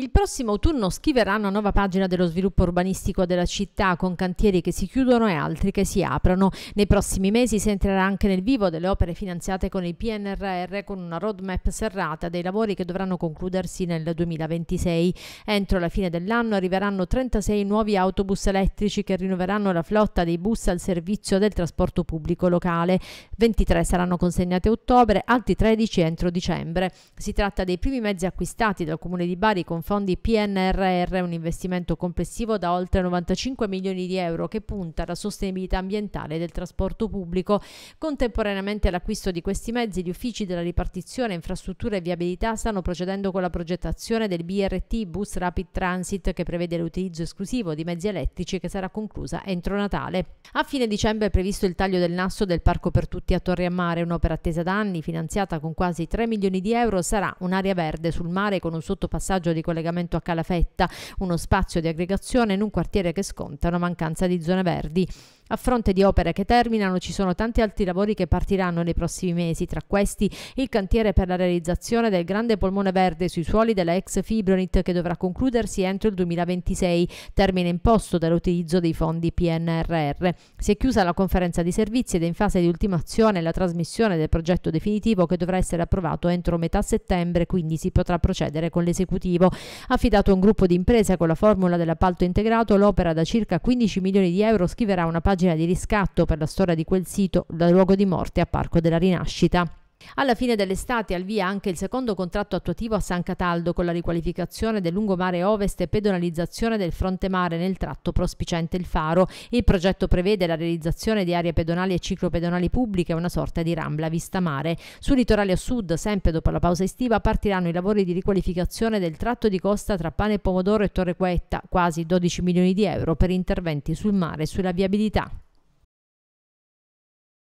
Il prossimo autunno scriverà una nuova pagina dello sviluppo urbanistico della città con cantieri che si chiudono e altri che si aprono. Nei prossimi mesi si entrerà anche nel vivo delle opere finanziate con il PNRR con una roadmap serrata dei lavori che dovranno concludersi nel 2026. Entro la fine dell'anno arriveranno 36 nuovi autobus elettrici che rinnoveranno la flotta dei bus al servizio del trasporto pubblico locale. 23 saranno consegnati a ottobre, altri 13 entro dicembre. Si tratta dei primi mezzi acquistati dal Comune di Bari con fondi PNRR un investimento complessivo da oltre 95 milioni di euro che punta alla sostenibilità ambientale del trasporto pubblico. Contemporaneamente all'acquisto di questi mezzi, gli uffici della ripartizione, infrastrutture e viabilità stanno procedendo con la progettazione del BRT Bus Rapid Transit che prevede l'utilizzo esclusivo di mezzi elettrici che sarà conclusa entro Natale. A fine dicembre è previsto il taglio del nasso del Parco per tutti a Torre a Mare, un'opera attesa da anni finanziata con quasi 3 milioni di euro, sarà un'area verde sul mare con un sottopassaggio di collegamento a Calafetta, uno spazio di aggregazione in un quartiere che sconta una mancanza di zone verdi. A fronte di opere che terminano ci sono tanti altri lavori che partiranno nei prossimi mesi, tra questi il cantiere per la realizzazione del grande polmone verde sui suoli della ex Fibronit che dovrà concludersi entro il 2026, termine imposto dall'utilizzo dei fondi PNRR. Si è chiusa la conferenza di servizi ed è in fase di ultimazione la trasmissione del progetto definitivo che dovrà essere approvato entro metà settembre, quindi si potrà procedere con l'esecutivo. Affidato a un gruppo di imprese con la formula dell'appalto integrato, l'opera da circa 15 milioni di euro scriverà una pagina pagina di riscatto per la storia di quel sito da luogo di morte a Parco della Rinascita. Alla fine dell'estate al via anche il secondo contratto attuativo a San Cataldo con la riqualificazione del lungomare ovest e pedonalizzazione del fronte mare nel tratto prospicente il faro. Il progetto prevede la realizzazione di aree pedonali e ciclopedonali pubbliche una sorta di rambla vista mare. Sul litorale a sud, sempre dopo la pausa estiva, partiranno i lavori di riqualificazione del tratto di costa tra Pane e Pomodoro e Torre Quetta, quasi 12 milioni di euro per interventi sul mare e sulla viabilità.